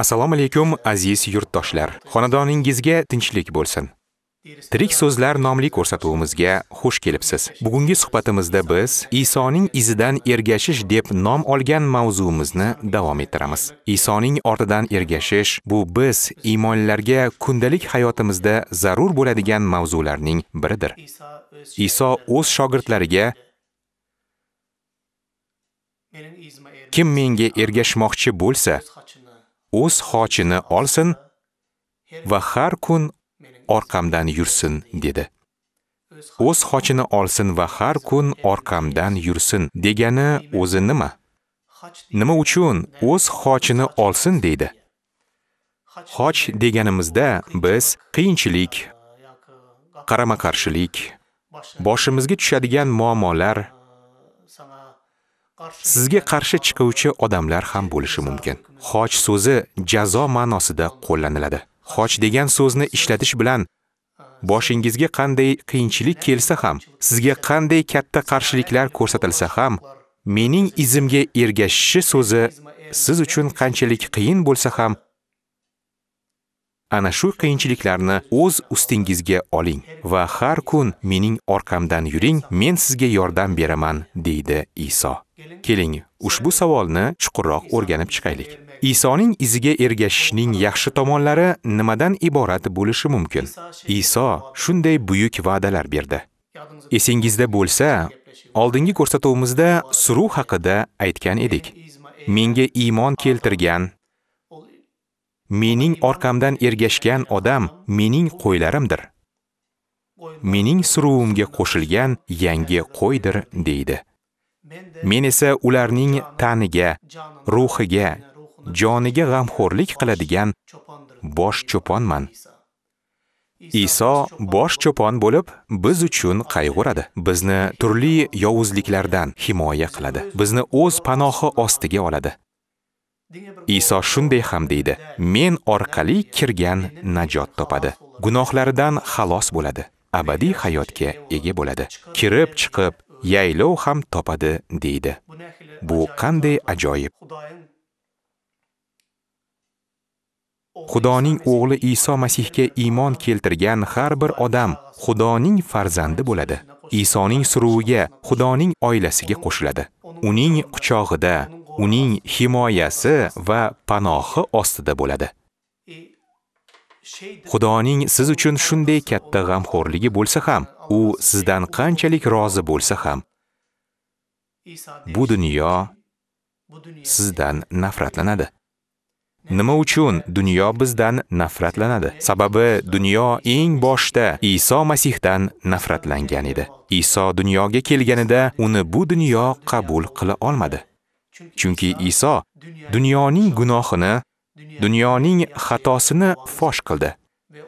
assalomu alaykum aziz yurtdoshlar xonadoningizga tinchlik bo'lsin tirik so'zlar nomli ko'rsatuvimizga xush kelibsiz bugungi suhbatimizda biz isoning izidan ergashish deb nom olgan mavzuimizni davom ettiramiz isoning ortidan ergashish bu biz iymonlarga kundalik hayotimizda zarur bo'ladigan mavzularning biridir iso o'z shogirdlariga kim menga ergashmoqchi bo'lsa o'z xochini olsin va har kun orqamdan yursin, dedi. O'z xochini olsin va har kun orqamdan yursin degani o'zi nima? Nima uchun o'z xochini olsin deydi? Xoch deganimizda biz qiyinchilik, qarama-qarshilik, boshimizga tushadigan muammolar sizga qarshi chiquvchi odamlar ham bo'lishi mumkin. Xoch so'zi jazo ma'nosida qo'llaniladi. Xoch degan so'zni ishlatish bilan boshingizga qanday qiyinchilik kelsa ham, sizga qanday katta qarshiliklar ko'rsatilsa ham, mening izimga ergashishi so'zi siz uchun qanchalik qiyin bo'lsa ham ana shu qiyinchiliklarni o'z ustingizga oling va har kun mening orqamdan yuring, men sizga yordam beraman, deydi Iso. Keling, ushbu savolni chuqurroq o'rganib chiqaylik. Isoning iziga ergashishning yaxshi tomonlari nimadan iborat bo'lishi mumkin? Iso shunday buyuk va'dalar berdi. Esingizda bo'lsa, oldingi ko'rsatuvimizda suruv haqida aytgan edik. Menga iymon keltirgan mening orqamdan ergashgan odam mening qo'ylarimdir mening suruvimga qo'shilgan yangi qo'ydir deydi men esa ularning taniga ruhiga joniga g'amxo'rlik qiladigan bosh cho'ponman iso bosh cho'pon bo'lib biz uchun qayg'uradi bizni turli yovuzliklardan himoya qiladi bizni o'z panohi ostiga oladi Iso shunday ham deydi: "Men orqali kirgan najot topadi. Gunohlaridan xalos bo'ladi, abadiy hayotga ega bo'ladi. Kirib chiqib, yaylov ham topadi" deydi. Bu qanday ajoyib. Xudoning o'g'li Iso Masihga iymon keltirgan har bir odam Xudoning farzandi bo'ladi. Isoning suruviga, Xudoning oilasiga qo'shiladi. Uning quchog'ida, uning himoyasi va panohi ostida bo'ladi. Xudoning siz uchun shunday katta g'amxo'rligi bo'lsa ham, u sizdan qanchalik rozi bo'lsa ham, bu dunyo sizdan nafratlanadi. Nima uchun dunyo bizdan nafratlanadi? Sababi dunyo eng boshda Iso Masihdan nafratlangan edi. Iso dunyoga kelganida uni bu dunyo qabul qila olmadi. Chunki Iso dunyoning gunohini, dunyoning xatosini fosh qildi.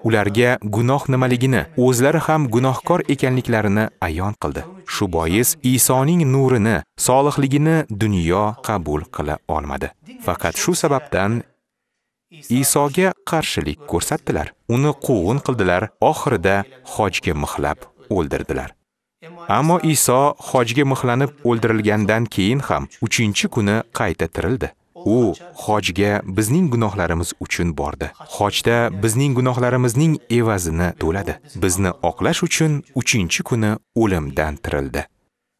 Ularga gunoh nimaligini, o'zlari ham gunohkor ekanliklarini ayon qildi. Shu bois Isoning nurini, solihligini dunyo qabul qila olmadi. Faqat shu sababdan Isoga qarshilik ko'rsatdilar. Uni quvg'in qildilar, oxirida hojga mixlab o'ldirdilar. Ammo Iso hojga mixlanib o'ldirilgandan keyin ham 3-chi kuni qayta tirildi. U hojga bizning gunohlarimiz uchun bordi. Hojda bizning gunohlarimizning evazini to'ladi. Bizni oqlash uchun 3-kuni o'limdan tirildi.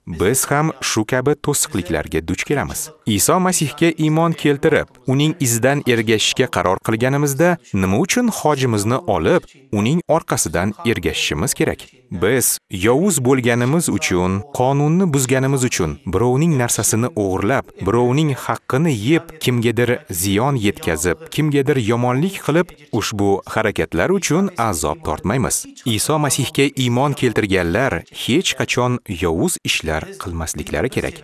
biz ham shu kabi to'siqliklarga duch kelamiz. Iso Masihga iymon keltirib, uning izidan ergashishga qaror qilganimizda nima uchun hojimizni olib, uning orqasidan ergashishimiz kerak? Biz yovuz bo'lganimiz uchun, qonunni buzganimiz uchun, birovning narsasini o'g'irlab, birovning haqqini yeb, kimgadir ziyon yetkazib, kimgadir yomonlik qilib, ushbu harakatlar uchun azob tortmaymiz. Iso Masihga iymon keltirganlar hech qachon yovuz ishlar amal qilmasliklari kerak.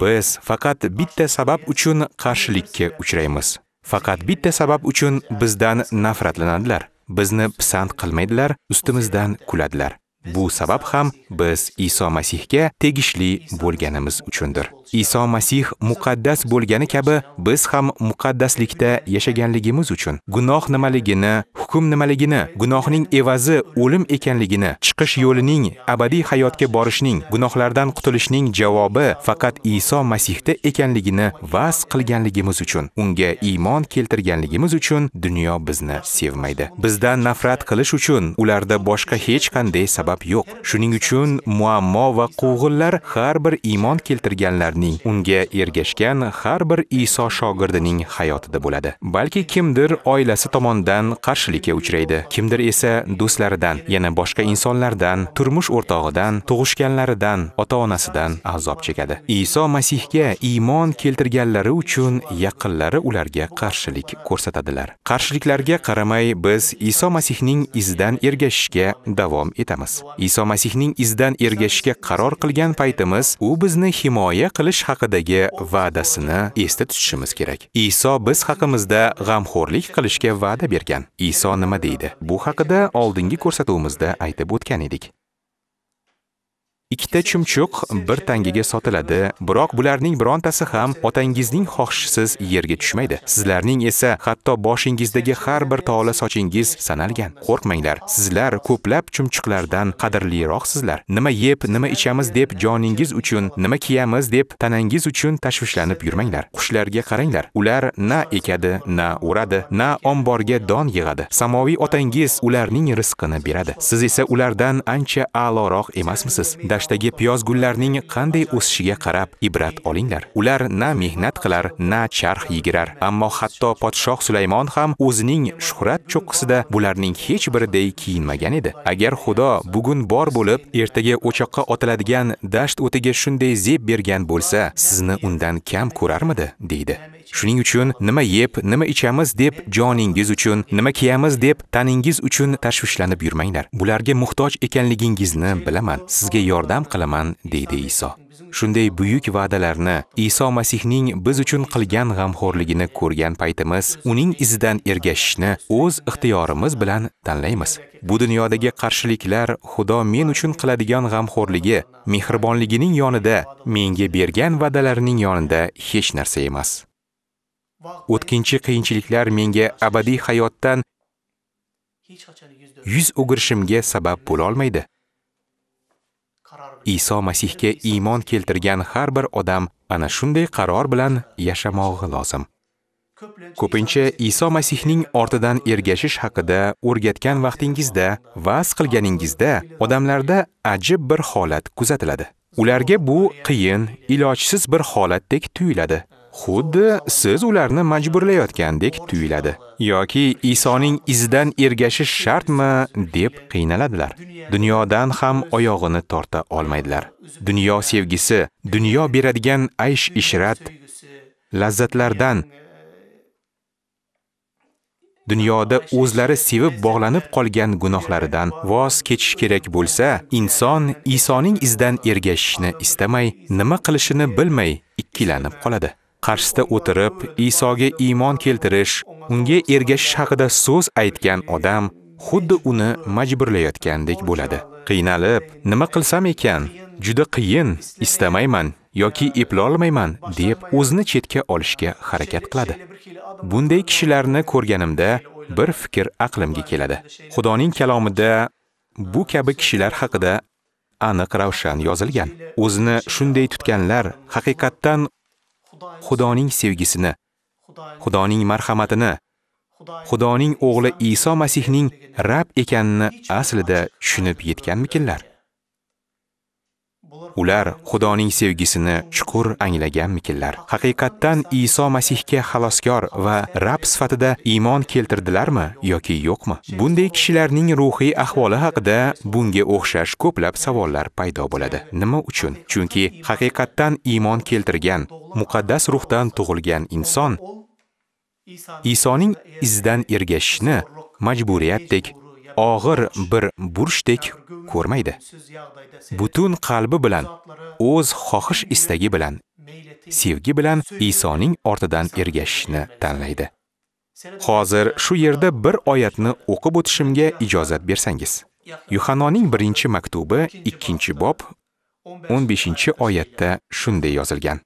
Biz faqat bitta sabab uchun qarshilikka uchraymiz. Faqat bitta sabab uchun bizdan nafratlanadilar. Bizni pisand qilmaydilar, ustimizdan kuladilar. Bu sabab ham biz Iso Masihga tegishli bo'lganimiz uchundir. Iso Masih muqaddas bo'lgani kabi biz ham muqaddaslikda yashaganligimiz uchun gunoh nimaligini, hukm nimaligini, gunohning evazi o'lim ekanligini, chiqish yo'lining abadiy hayotga borishning, gunohlardan qutulishning javobi faqat Iso Masihda ekanligini vas qilganligimiz uchun, unga iymon keltirganligimiz uchun dunyo bizni sevmaydi. Bizdan nafrat qilish uchun ularda boshqa hech qanday sabab sabab yo'q. Shuning uchun muammo va qo'g'inlar har bir iymon keltirganlarning, unga ergashgan har bir Iso shogirdining hayotida bo'ladi. Balki kimdir oilasi tomonidan qarshilikka uchraydi, kimdir esa do'stlaridan, yana boshqa insonlardan, turmush o'rtog'idan, tug'ishganlaridan, ota-onasidan azob chekadi. Iso Masihga iymon keltirganlari uchun yaqinlari ularga qarshilik ko'rsatadilar. Qarshiliklarga qaramay biz Iso Masihning izidan ergashishga davom etamiz. Iso Masihning izdan ergashishga qaror qilgan paytimiz u bizni himoya qilish haqidagi va'dasini esda tutishimiz kerak. Iso biz haqimizda g'amxo'rlik qilishga va'da bergan. Iso nima deydi? Bu haqida oldingi ko'rsatuvimizda aytib o'tgan edik. ikkita chumchuq bir tangaga sotiladi biroq bularning birontasi ham otangizning xohishisiz yerga tushmaydi sizlarning esa hatto boshingizdagi har bir tola sochingiz sanalgan qo'rqmanglar sizlar ko'plab chumchuqlardan qadrliroqsizlar nima yeb nima ichamiz deb joningiz uchun nima kiyamiz deb tanangiz uchun tashvishlanib yurmanglar qushlarga qaranglar ular na ekadi na o'radi na omborga don yig'adi samoviy otangiz ularning rizqini beradi siz esa ulardan ancha a'loroq emasmisiz piyoz gullarning qanday o'sishiga qarab ibrat olinglar. Ular na mehnat qilar, na charx yigirar, ammo hatto podshoh Sulaymon ham o'zining shuhrat cho'qqisida bularning hech biriday kiyinmagan edi. Agar Xudo bugun bor bo'lib, ertaga o'choqqa otiladigan dasht o'tiga shunday zeb bergan bo'lsa, sizni undan kam ko'rarmidi?" deydi. Shuning uchun nima yeb, nima ichamiz deb joningiz uchun, nima kiyamiz deb taningiz uchun tashvishlanib yurmanglar. Bularga muhtoj ekanligingizni bilaman, sizga yordam qilaman, deydi Iso. Shunday buyuk va'dalarni Iso Masihning biz uchun qilgan g'amxo'rligini ko'rgan paytimiz, uning izidan ergashishni o'z ixtiyorimiz bilan tanlaymiz. Bu dunyodagi qarshiliklar Xudo men uchun qiladigan g'amxo'rligi, mehribonligining yonida, menga bergan va'dalarining yonida hech narsa emas. o'tkinchi qiyinchiliklar menga abadiy hayotdan yuz o'girishimga sabab olmaydi. iso masihga iymon keltirgan har bir odam ana shunday qaror bilan yashamog'i lozim ko'pincha iso masihning ortidan ergashish haqida o'rgatgan vaqtingizda va'z qilganingizda odamlarda ajib bir holat kuzatiladi ularga bu qiyin ilojsiz bir holatdek tuyuladi xuddi siz ularni majburlayotgandek tuyuladi yoki Isoning izidan ergashish shartmi deb qiynaladilar. Dunyodan ham oyog'ini torta olmaydilar. Dunyo sevgisi, dunyo beradigan aysh-ishrat, lazzatlardan dunyoda o'zlari sevib bog'lanib qolgan gunohlaridan voz kechish kerak bo'lsa, inson Isoning izidan ergashishni istamay, nima qilishini bilmay ikkilanib qoladi. qarshisida o'tirib Isoga iymon keltirish, unga ergashish haqida so'z aytgan odam xuddi uni majburlayotgandek bo'ladi. Qiynalib, nima qilsam ekan? Juda qiyin, istamayman yoki eplolmayman deb o'zini chetga olishga harakat qiladi. Bunday kishilarni ko'rganimda bir fikr aqlimga keladi. Xudoning kalomida bu kabi kishilar haqida aniq ravshan yozilgan. O'zini shunday tutganlar haqiqatdan Xudoning sevgisini, Xudoning marhamatini, Xudoning o'g'li Iso Masihning Rab ekanini aslida tushunib yetganmikinlar? Ular Xudoning sevgisini chuqur anglaganmikinlar? Haqiqatdan Iso Masihga xaloskor va Rab sifatida iymon keltirdilarmi yoki yo'qmi? Bunday kishilarning ruhiy ahvoli haqida bunga o'xshash ko'plab savollar paydo bo'ladi. Nima uchun? Chunki haqiqatdan iymon keltirgan, muqaddas ruhdan tug'ilgan inson Isoning izidan ergashishni majburiyatdek og'ir bir burchdek ko'rmaydi. Butun qalbi bilan, o'z xohish istagi bilan, sevgi bilan Isoning ortidan ergashishni tanlaydi. Hozir shu yerda bir oyatni o'qib o'tishimga ijozat bersangiz. Yuhannoning 1 maktubi, 2 bob, 15 oyatda shunday yozilgan.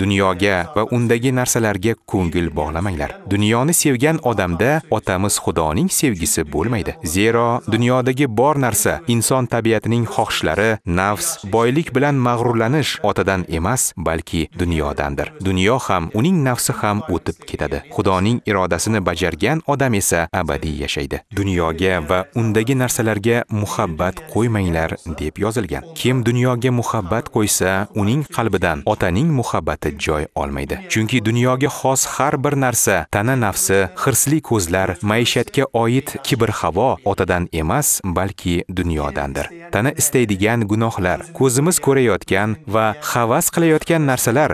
Dunyoga va undagi narsalarga ko'ngil bog'lamanglar. Dunyoni sevgan odamda otamiz Xudoning sevgisi bo'lmaydi. Zero dunyodagi bor narsa inson tabiatining xohishlari, nafs, boylik bilan mag'rurlanish otadan emas, balki dunyodandir. Dunyo ham, uning nafsi ham o'tib ketadi. Xudoning irodasini bajargan odam esa abadiy yashaydi. Dunyoga va undagi narsalarga muhabbat qo'ymanglar deb yozilgan. Kim dunyoga muhabbat qo'ysa, uning qalbidan otaning muhabbati joy olmaydi. Chunki dunyoga xos har bir narsa, tana nafsi, hirsli ko'zlar, maishatga oid kibr havo otadan emas, balki dunyodandir. Tana istaydigan gunohlar, ko'zimiz ko'rayotgan va havas qilayotgan narsalar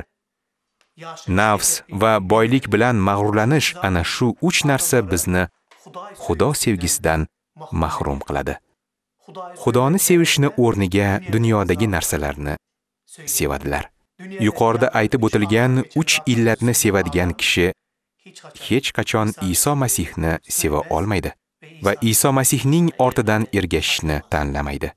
Nafs va boylik bilan mag'rurlanish ana shu uch narsa bizni Xudo sevgisidan mahrum qiladi. Xudoni sevishni o'rniga dunyodagi narsalarni sevadilar. yuqorida aytib o'tilgan 3 illatni sevadigan kishi hech qachon Iso Masihni seva olmaydi va Iso Masihning ortidan ergashishni tanlamaydi.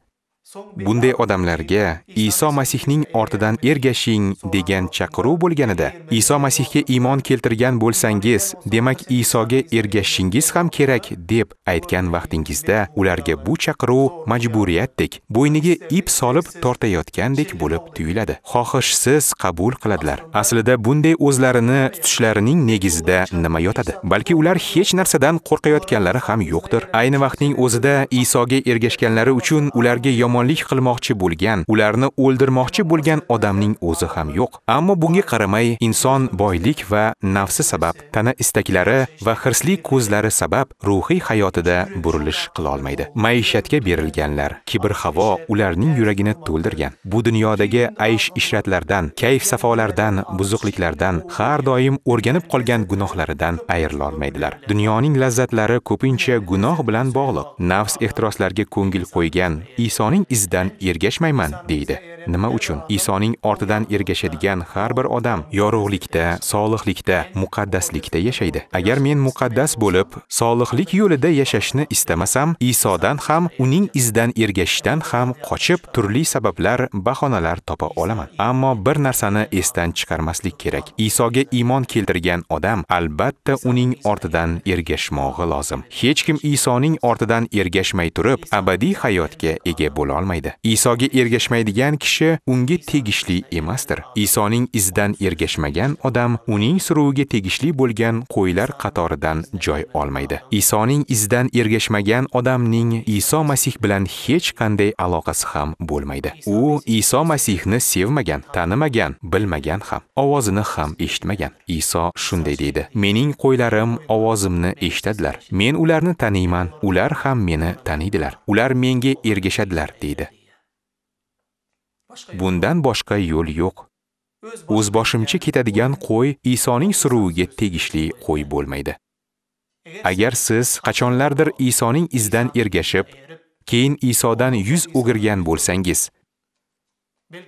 bunday odamlarga Iso Masihning ortidan ergashing degan chaqiruv bo'lganida, Iso Masihga iymon keltirgan bo'lsangiz, demak Isoga ergashishingiz ham kerak deb aytgan vaqtingizda ularga bu chaqiruv majburiyatdek, bo'yniga ip solib tortayotgandek bo'lib tuyuladi. Xohishsiz qabul qiladilar. Aslida bunday o'zlarini tutishlarining negizida nima yotadi? Balki ular hech narsadan qo'rqayotganlari ham yo'qdir. Ayni vaqtning o'zida Isoga ergashganlari uchun ularga yomon yomonlik qilmoqchi bo'lgan, ularni o'ldirmoqchi bo'lgan odamning o'zi ham yo'q. Ammo bunga qaramay, inson boylik va nafsi sabab, tana istaklari va hirsli ko'zlari sabab ruhiy hayotida burilish qila olmaydi. Maishatga berilganlar, kibr havo ularning yuragini to'ldirgan. Bu dunyodagi aish ishratlardan, kayf safolardan, buzuqliklardan, har doim o'rganib qolgan gunohlaridan ayrila olmaydilar. Dunyoning lazzatlari ko'pincha gunoh bilan bog'liq. Nafs ehtiroslarga ko'ngil qo'ygan, Isoning izidan ergashmayman deydi nima uchun Isoning ortidan ergashadigan har bir odam yorug'likda, solihlikda, muqaddaslikda yashaydi. Agar men muqaddas bo'lib, solihlik yo'lida yashashni istamasam, Isodan ham, uning izidan ergashishdan ham qochib, turli sabablar, bahonalar topa olaman. Ammo bir narsani esdan chiqarmaslik kerak. Isoga iymon keltirgan odam albatta uning ortidan ergashmog'i lozim. Hech kim Isoning ortidan ergashmay turib, abadiy hayotga ega bo'la olmaydi. Isoga ergashmaydigan kishi kishi unga tegishli emasdir. Isoning izidan ergashmagan odam uning suruviga tegishli bo'lgan qo'ylar qatoridan joy olmaydi. Isoning izidan ergashmagan odamning Iso Masih bilan hech qanday aloqasi ham bo'lmaydi. U Iso Masihni sevmagan, tanimagan, bilmagan ham, ovozini ham eshitmagan. Iso shunday deydi: "Mening qo'ylarim ovozimni eshitadilar. Men ularni taniyman, ular ham meni taniydilar. Ular menga ergashadilar" deydi. Bundan boshqa yo'l yo'q. O'z boshimcha ketadigan qo'y Isoning suruviga tegishli qo'y bo'lmaydi. Agar siz qachonlardir Isoning izidan ergashib, keyin Isodan yuz o'girgan bo'lsangiz,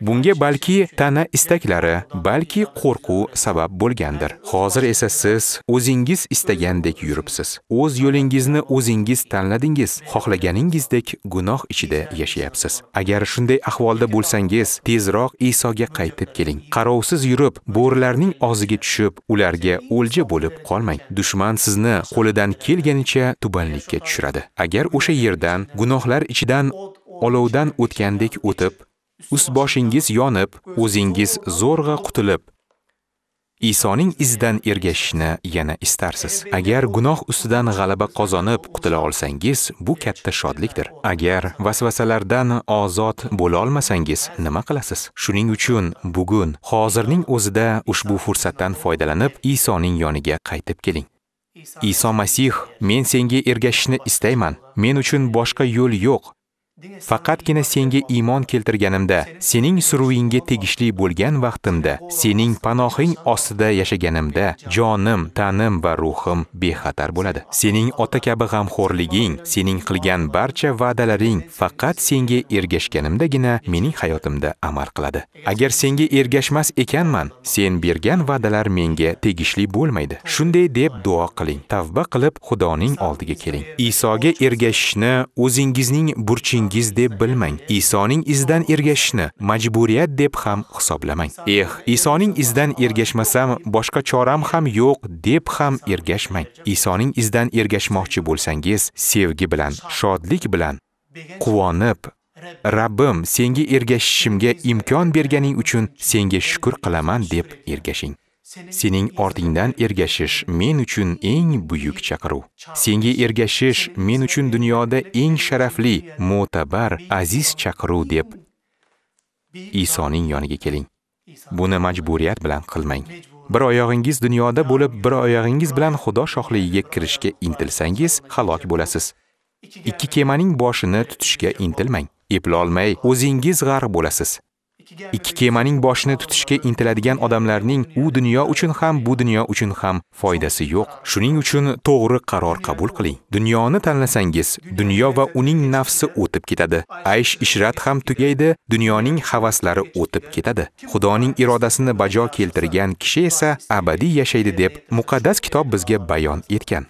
Bunga balki tana istaklari, balki qo'rquv sabab bo'lgandir. Hozir esa siz o'zingiz istagandek yuribsiz. O'z yo'lingizni o'zingiz tanladingiz, xohlaganingizdek gunoh ichida yashayapsiz. Agar shunday ahvolda bo'lsangiz, tezroq Isoga qaytib keling. Qarovsiz yurib, bo'rilarning og'ziga tushib, ularga o'lja bo'lib qolmang. Dushman sizni qo'lidan kelganicha tubanlikka tushiradi. Agar o'sha yerdan gunohlar ichidan olovdan o'tgandek o'tib ust boshingiz yonib, o'zingiz zo'rg'a qutilib, Isoning izidan ergashishni yana istarsiz. Agar gunoh ustidan g'alaba qozonib qutila olsangiz, bu katta shodlikdir. Agar vasvasalardan ozod bo'la olmasangiz, nima qilasiz? Shuning uchun bugun, hozirning o'zida ushbu fursatdan foydalanib, Isoning yoniga qaytib keling. Iso Masih, men senga ergashishni istayman. Men uchun boshqa yo'l yo'q. Faqatgina senga iymon keltirganimda, sening suruvingga tegishli bo'lgan vaqtimda, sening panohing ostida yashaganimda, jonim, tanim va ruhim bexatar bo'ladi. Sening ota kabi g'amxo'rliging, sening qilgan barcha va'dalaring faqat senga ergashganimdagina mening hayotimda amal qiladi. Agar senga ergashmas ekanman, sen bergan va'dalar menga tegishli bo'lmaydi. Shunday deb duo qiling. Tavba qilib Xudoning oldiga keling. Isoga ergashishni o'zingizning burchingiz o'zingiz deb bilmang. Isoning izidan ergashishni majburiyat deb ham hisoblamang. Eh, Isoning izidan ergashmasam boshqa choram ham yo'q deb ham ergashmang. Isoning izidan ergashmoqchi bo'lsangiz, sevgi bilan, shodlik bilan quvonib Rabbim, senga ergashishimga imkon berganing uchun senga shukr qilaman deb ergashing. sening ortingdan ergashish men uchun eng buyuk chaqiruv senga ergashish men uchun dunyoda eng sharafli mo'tabar aziz chaqiruv deb isoning yoniga keling buni majburiyat bilan qilmang bir oyog'ingiz dunyoda bo'lib bir oyog'ingiz bilan xudo shohligiga kirishga intilsangiz halok bo'lasiz ikki kemaning boshini tutishga intilmang eplolmay o'zingiz g'arq bo'lasiz ikki kemaning boshini tutishga intiladigan odamlarning u dunyo uchun ham bu dunyo uchun ham foydasi yo'q shuning uchun to'g'ri qaror qabul qiling dunyoni tanlasangiz dunyo va uning nafsi o'tib ketadi aysh ishrat ham tugaydi dunyoning havaslari o'tib ketadi xudoning irodasini bajo keltirgan kishi esa abadiy yashaydi deb muqaddas kitob bizga bayon etgan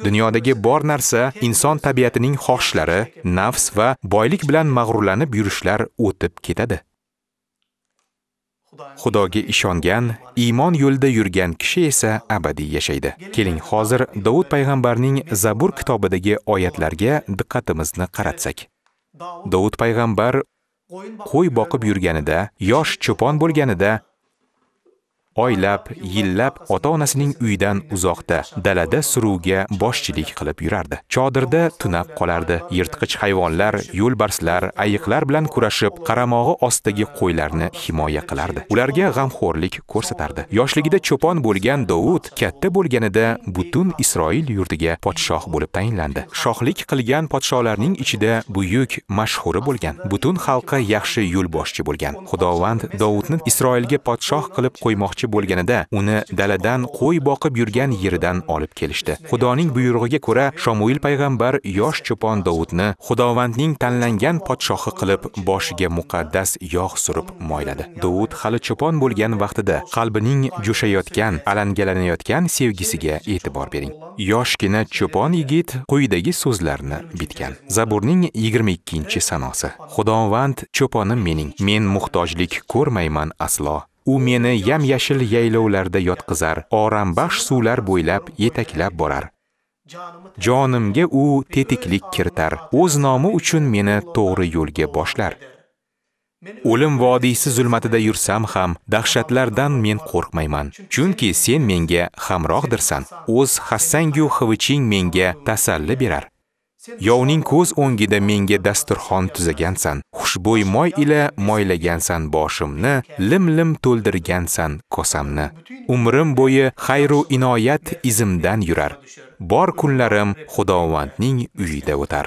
Dunyodagi bor narsa inson tabiatining xohishlari, nafs va boylik bilan mag'rurlanib yurishlar o'tib ketadi. Xudoga ishongan, iymon yo'lida yurgan kishi esa abadiy yashaydi. Keling, hozir Davud payg'ambarning Zabur kitobidagi oyatlarga diqqatimizni qaratsak. Davud payg'ambar qo'y boqib yurganida, yosh cho'pon bo'lganida oylab, yillab ota-onasining uyidan uzoqda, dalada suruvga boshchilik qilib yurardi. Chodirda tunab qolardi. Yirtqich hayvonlar, yo'lbarslar, ayiqlar bilan kurashib, qaramog'i ostidagi qo'ylarni himoya qilardi. Ularga g'amxo'rlik ko'rsatardi. Yoshligida cho'pon bo'lgan Davud katta bo'lganida butun Isroil yurtiga podshoh bo'lib tayinlandi. Shohlik qilgan podshohlarning ichida buyuk, mashhuri bo'lgan, butun xalqqa yaxshi yo'lboshchi bo'lgan. Xudovand Davudni Isroilga podshoh qilib qo'ymoqchi ketmoqchi bo'lganida uni daladan qo'y boqib yurgan yeridan olib kelishdi. Xudoning buyrug'iga ko'ra Shamuil payg'ambar yosh cho'pon Davudni Xudovandning tanlangan podshohi qilib boshiga muqaddas yog' surib moyladi. Davud hali cho'pon bo'lgan vaqtida qalbining jo'shayotgan, alangalanayotgan sevgisiga e'tibor bering. Yoshgina cho'pon yigit quyidagi so'zlarni bitgan. Zaburning 22-sanosi. Xudovand cho'ponim mening, men muhtojlik ko'rmayman aslo. u meni yam yashil yaylovlarda yotqizar orombaxsh suvlar bo'ylab yetaklab borar jonimga u tetiklik kiritar o'z nomi uchun meni to'g'ri yo'lga boshlar o'lim vodiysi zulmatida yursam ham dahshatlardan men qo'rqmayman chunki sen menga hamrohdirsan o'z hassangu xivching menga tasalli berar Yovning ko'z o'ngida menga dasturxon tuzagansan, xushbo'y moy ila moylagansan boshimni, lim-lim to'ldirgansan kosamni. Umrim bo'yi xayru inoyat izimdan yurar. Bor kunlarim Xudovandning uyida o'tar.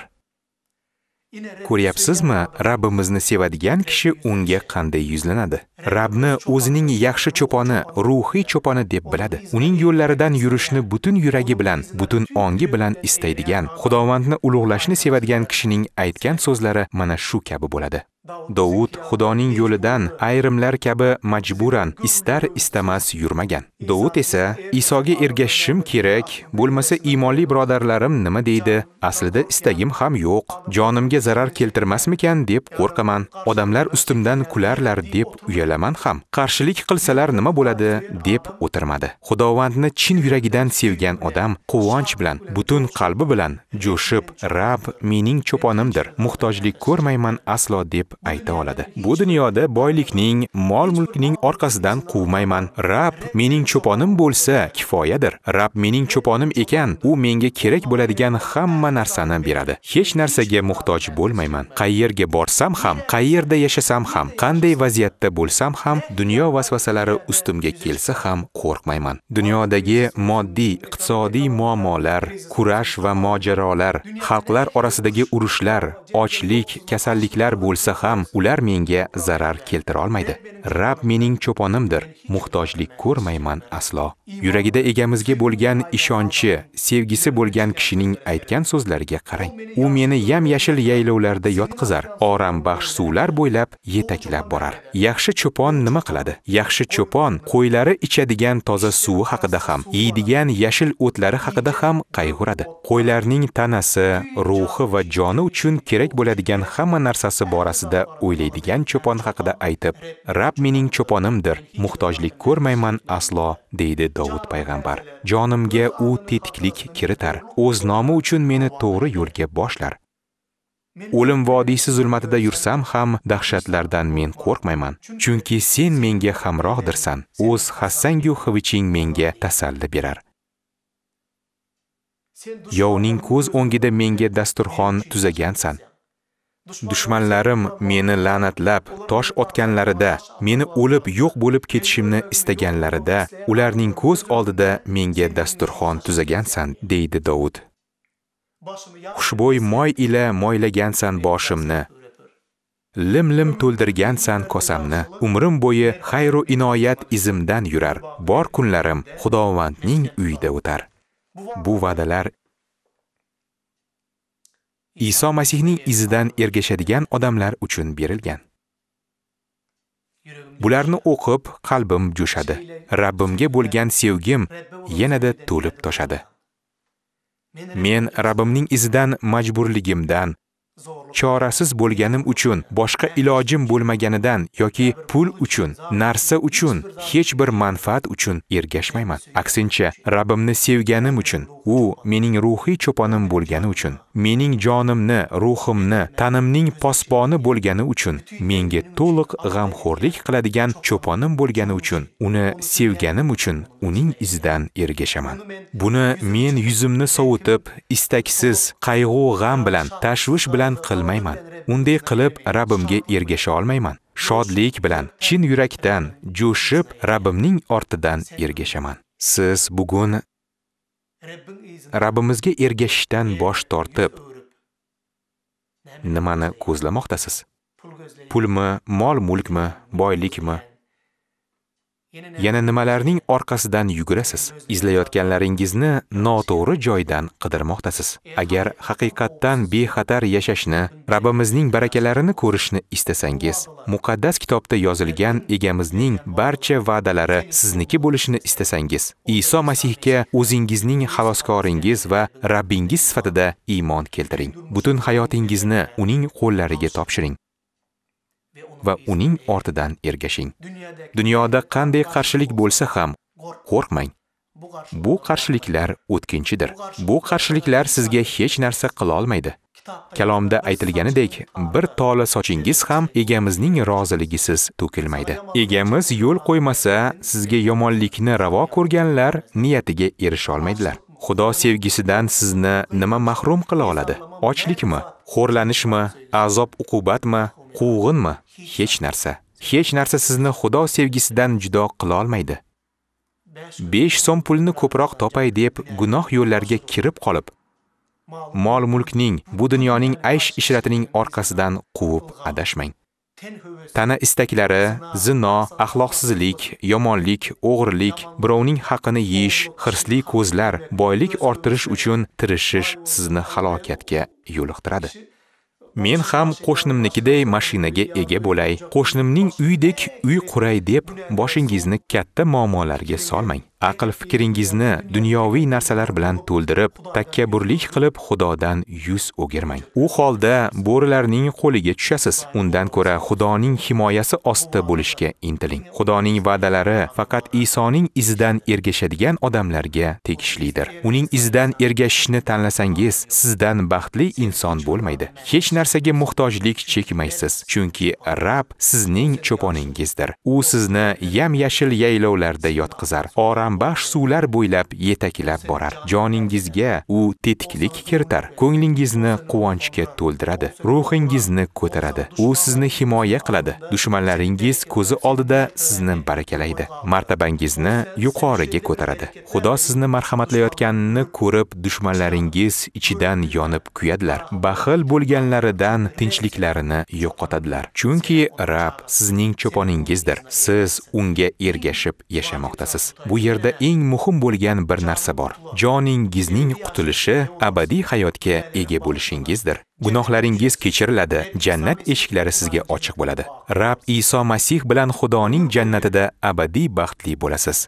Ko'ryapsizmi, Rabbimizni sevadigan kishi unga qanday yuzlanadi? Rabbni o'zining yaxshi cho'poni, ruhiy cho'poni deb biladi. Uning yo'llaridan yurishni butun yuragi bilan, butun ongi bilan istaydigan, Xudovandni ulug'lashni sevadigan kishining aytgan so'zlari mana shu kabi bo'ladi. Dovud Xudoning yo'lidan ayrimlar kabi majburan istar istamas yurmagan. Dovud esa Isoga ergashishim kerak, bo'lmasa iymonli birodarlarim nima deydi? Aslida istagim ham yo'q. Jonimga zarar keltirmasmikan deb qo'rqaman. Odamlar ustimdan kularlar deb uyalaman ham. Qarshilik qilsalar nima bo'ladi deb o'tirmadi. Xudovandni chin yuragidan sevgan odam quvonch bilan, butun qalbi bilan jo'shib, Rab mening cho'ponimdir. Muhtojlik ko'rmayman aslo deb ayta oladi. Bu dunyoda boylikning, mol-mulkning orqasidan quvmayman. Rab mening cho'ponim bo'lsa kifoyadir. Rab mening cho'ponim ekan, u menga kerak bo'ladigan hamma narsani beradi. Hech narsaga muhtoj bo'lmayman. Qayerga borsam ham, qayerda yashasam ham, qanday vaziyatda bo'lsam ham, dunyo vasvasalari ustimga kelsa ham qo'rqmayman. Dunyodagi moddiy, iqtisodiy muammolar, kurash va mojarolar, xalqlar orasidagi urushlar, ochlik, kasalliklar bo'lsa ham ham ular menga zarar keltira olmaydi. Rab mening cho'ponimdir, muhtojlik ko'rmayman aslo. Yuragida egamizga bo'lgan ishonchi, sevgisi bo'lgan kishining aytgan so'zlariga qarang. U meni yam-yashil yaylovlarda yotqizar, oram baxsh suvlar bo'ylab yetaklab borar. Yaxshi cho'pon nima qiladi? Yaxshi cho'pon qo'ylari ichadigan toza suvi haqida ham, yeydigan yashil o'tlari haqida ham qayg'uradi. Qo'ylarning tanasi, ruhi va joni uchun kerak bo'ladigan hamma narsasi borasida haqida o'ylaydigan cho'pon haqida aytib rab mening cho'ponimdir muhtojlik ko'rmayman aslo deydi Davud payg'ambar jonimga u tetiklik kiritar o'z nomi uchun meni to'g'ri yo'lga boshlar o'lim vodiysi zulmatida yursam ham dahshatlardan men qo'rqmayman chunki sen menga hamrohdirsan o'z hassangu hiviching menga tasalli berar yovning ko'z o'ngida menga dasturxon tuzagansan Dushmanlarim meni la'natlab, tosh otganlarida, meni o'lib yo'q bo'lib ketishimni istaganlarida, ularning ko'z oldida menga dasturxon tuzagansan, deydi Davud. Xushbo'y moy ila moylagansan boshimni, lim-lim to'ldirgansan kosamni umrim bo'yi xayru inoyat izimdan yurar bor kunlarim xudovandning uyida o'tar bu va'dalar Iso Masihning izidan ergashadigan odamlar uchun berilgan. Bularni o'qib, qalbim jo'shadi. Rabbimga bo'lgan sevgim yanada to'lib toshadi. Men Rabbimning izidan majburligimdan, chorasiz bo'lganim uchun, boshqa ilojim bo'lmaganidan yoki pul uchun, narsa uchun, hech bir manfaat uchun ergashmayman. Aksincha, Rabbimni sevganim uchun, U mening ruhiy cho'ponim bo'lgani uchun, mening jonimni, ruhimni, tanimning posboni bo'lgani uchun, menga to'liq g'amxo'rlik qiladigan cho'ponim bo'lgani uchun, uni sevganim uchun uning izidan ergashaman. Buni men yuzimni sovutib, istaksiz, qayg'u g'am bilan, tashvish bilan qilmayman. Unday qilib Rabbimga ergasha olmayman. Shodlik bilan, chin yurakdan, jo'shib Rabbimning ortidan ergashaman. Siz bugun Rabbimizga ergashishdan bosh tortib, nimani ko'zlamoqdasiz? Pulmi, mol-mulkmi, boylikmi, yana nimalarning orqasidan yugurasiz izlayotganlaringizni noto'g'ri joydan qidirmoqdasiz agar haqiqatdan bexatar yashashni rabbimizning barakalarini ko'rishni istasangiz muqaddas kitobda yozilgan egamizning barcha va'dalari sizniki bo'lishini istasangiz iso masihga o'zingizning xaloskoringiz va rabbingiz sifatida iymon keltiring butun hayotingizni uning qo'llariga topshiring va uning ortidan ergashing. Dunyoda qanday qarshilik bo'lsa ham, qo'rqmang. Bu qarshiliklar o'tkinchidir. Bu qarshiliklar sizga hech narsa qila olmaydi. Kalomda aytilganidek, bir tola sochingiz ham egamizning roziligisiz to'kilmaydi. Egamiz yo'l qo'ymasa, sizga yomonlikni ravo ko'rganlar niyatiga erisha olmaydilar. Xudo sevgisidan sizni nima mahrum qila oladi? Ochlikmi, xo'rlanishmi, azob uqubatmi, quvg'inmi hech narsa hech narsa sizni xudo sevgisidan judo qila olmaydi 5 so'm pulni ko'proq topay deb gunoh yo'llarga kirib qolib mol mulkning bu dunyoning aysh ishratining orqasidan quvib adashmang tana istaklari zino axloqsizlik yomonlik o'g'irlik birovning haqini yeyish hirsli ko'zlar boylik orttirish uchun tirishish sizni halokatga yo'liqtiradi men ham qo'shnimnikiday mashinaga ega bo'lay, qo'shnimning uydek uy quray deb boshingizni katta muammolarga solmang. aql fikringizni dunyoviy narsalar bilan to'ldirib, takabburlik qilib Xudodan yuz o'girmang. U holda bo'rilarning qo'liga tushasiz. Undan ko'ra Xudoning himoyasi ostida bo'lishga intiling. Xudoning va'dalari faqat Isoning izidan ergashadigan odamlarga tegishlidir. Uning izidan ergashishni tanlasangiz, sizdan baxtli inson bo'lmaydi. Hech narsaga muhtojlik chekmaysiz, chunki Rab sizning cho'poningizdir. U sizni yam-yashil yaylovlarda yotqizar, oram bash suvlar bo'ylab yetaklab borar joningizga u tetiklik kiritar ko'nglingizni quvonchga to'ldiradi ruhingizni ko'taradi u sizni himoya qiladi dushmanlaringiz ko'zi oldida sizni barakalaydi martabangizni yuqoriga ko'taradi xudo sizni marhamatlayotganini ko'rib dushmanlaringiz ichidan yonib kuyadilar baxil bo'lganlaridan tinchliklarini yo'qotadilar chunki rab sizning cho'poningizdir siz unga ergashib yashamoqdasiz bu yer yerda eng muhim bo'lgan bir narsa bor. Joningizning qutulishi abadiy hayotga ega bo'lishingizdir. Gunohlaringiz kechiriladi, jannat eshiklari sizga ochiq bo'ladi. Rab Iso Masih bilan Xudoning jannatida abadiy baxtli bo'lasiz.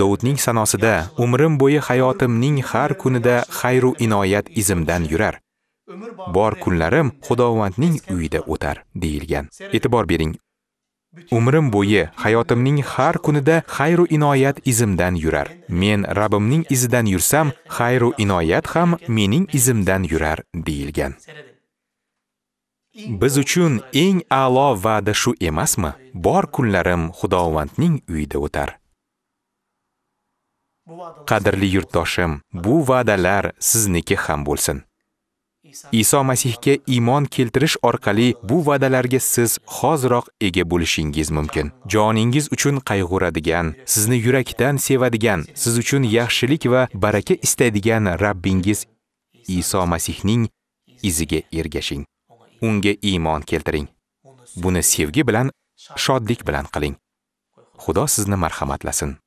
Davudning sanosida umrim bo'yi hayotimning har kunida xayru inoyat izimdan yurar. Bor kunlarim Xudovandning uyida o'tar deyilgan. E'tibor bering, Umrim bo'yi, hayotimning har kunida xayru inoyat izimdan yurar. Men Rabbimning izidan yursam, xayru inoyat ham mening izimdan yurar deyilgan. Biz uchun eng a'lo va'da shu emasmi? Bor kunlarim Xudovandning uyida o'tar. Qadrli yurtdoshim, bu va'dalar sizniki ham bo'lsin. Iso Masihga iymon keltirish orqali bu va'dalarga siz hoziroq ega bo'lishingiz mumkin. Joningiz uchun qayg'uradigan, sizni yurakdan sevadigan, siz uchun yaxshilik va baraka istaydigan Rabbingiz Iso Masihning iziga ergashing. Unga iymon keltiring. Buni sevgi bilan, shodlik bilan qiling. Xudo sizni marhamatlasin.